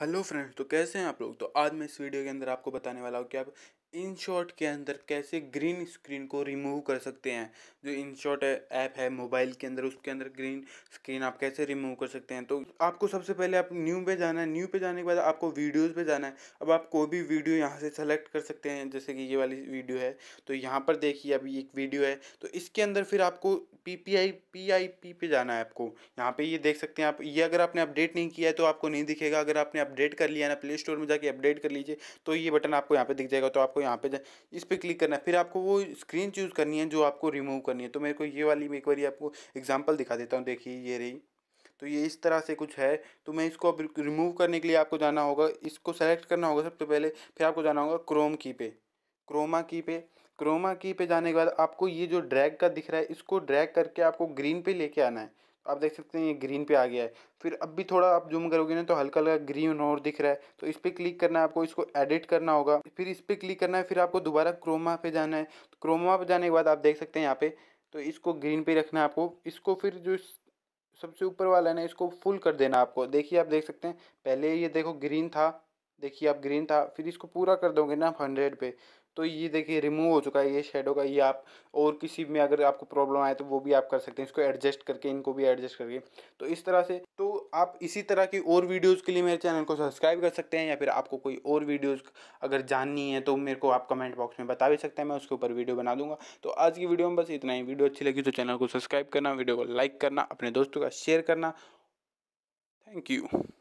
hello friends तो कैसे हैं आप लोग तो आज मैं इस वीडियो के अंदर आपको बताने वाला हूँ कि आप इन शॉट के अंदर कैसे ग्रीन स्क्रीन को रिमूव कर सकते हैं जो इन शॉट ऐप है मोबाइल के अंदर उसके अंदर ग्रीन स्क्रीन आप कैसे रिमूव कर सकते हैं तो आपको सबसे पहले आप न्यू पे जाना है न्यू पे जाने के बाद आपको वीडियोस पे जाना है अब आप कोई भी वीडियो यहाँ से सेलेक्ट कर सकते हैं जैसे कि ये वाली वीडियो है तो यहाँ पर देखिए अभी एक वीडियो है तो इसके अंदर फिर आपको P P I P I P पे जाना है आपको यहाँ पे ये देख सकते हैं आप ये अगर आपने अपडेट नहीं किया है तो आपको नहीं दिखेगा अगर आपने अपडेट कर लिया ना प्ले स्टोर में जाके अपडेट कर लीजिए तो ये बटन आपको यहाँ पे दिख जाएगा तो आपको यहाँ पे इस पर क्लिक करना है फिर आपको वो स्क्रीन चूज़ करनी है जो आपको रिमूव करनी है तो मेरे को ये वाली मैं एक बार आपको एग्जाम्पल दिखा देता हूँ देखिए ये रही तो ये इस तरह से कुछ है तो मैं इसको अब रिमूव करने के लिए आपको जाना होगा इसको सेलेक्ट करना होगा सबसे तो पहले फिर आपको जाना होगा क्रोम की पे क्रोमा की पे क्रोमा की पे जाने के बाद आपको ये जो ड्रैग का दिख रहा है इसको ड्रैग करके आपको ग्रीन पे लेके आना है आप देख सकते हैं ये ग्रीन पे आ गया है फिर अब भी थोड़ा आप जूम करोगे ना तो हल्का हल्का ग्रीन और दिख रहा है तो इस पर क्लिक करना है आपको इसको एडिट करना होगा फिर इस पर क्लिक करना है फिर आपको दोबारा क्रोमा पे जाना है तो क्रोमा पे जाने के बाद आप देख सकते हैं यहाँ पे तो इसको ग्रीन पे रखना है आपको इसको फिर जो सबसे ऊपर वाला है ना इसको फुल कर देना आपको देखिए आप देख सकते हैं पहले ये देखो ग्रीन था देखिए आप ग्रीन था फिर इसको पूरा कर दोगे ना आप हंड्रेड पे तो ये देखिए रिमूव हो चुका है ये शेडो का ये आप और किसी में अगर आपको प्रॉब्लम आए तो वो भी आप कर सकते हैं इसको एडजस्ट करके इनको भी एडजस्ट करके तो इस तरह से तो आप इसी तरह की और वीडियोज़ के लिए मेरे चैनल को सब्सक्राइब कर सकते हैं या फिर आपको कोई और वीडियोज़ अगर जाननी है तो मेरे को आप कमेंट बॉक्स में बता भी सकते हैं मैं उसके ऊपर वीडियो बना दूंगा तो आज की वीडियो में बस इतना ही वीडियो अच्छी लगी तो चैनल को सब्सक्राइब करना वीडियो को लाइक करना अपने दोस्तों का शेयर करना थैंक यू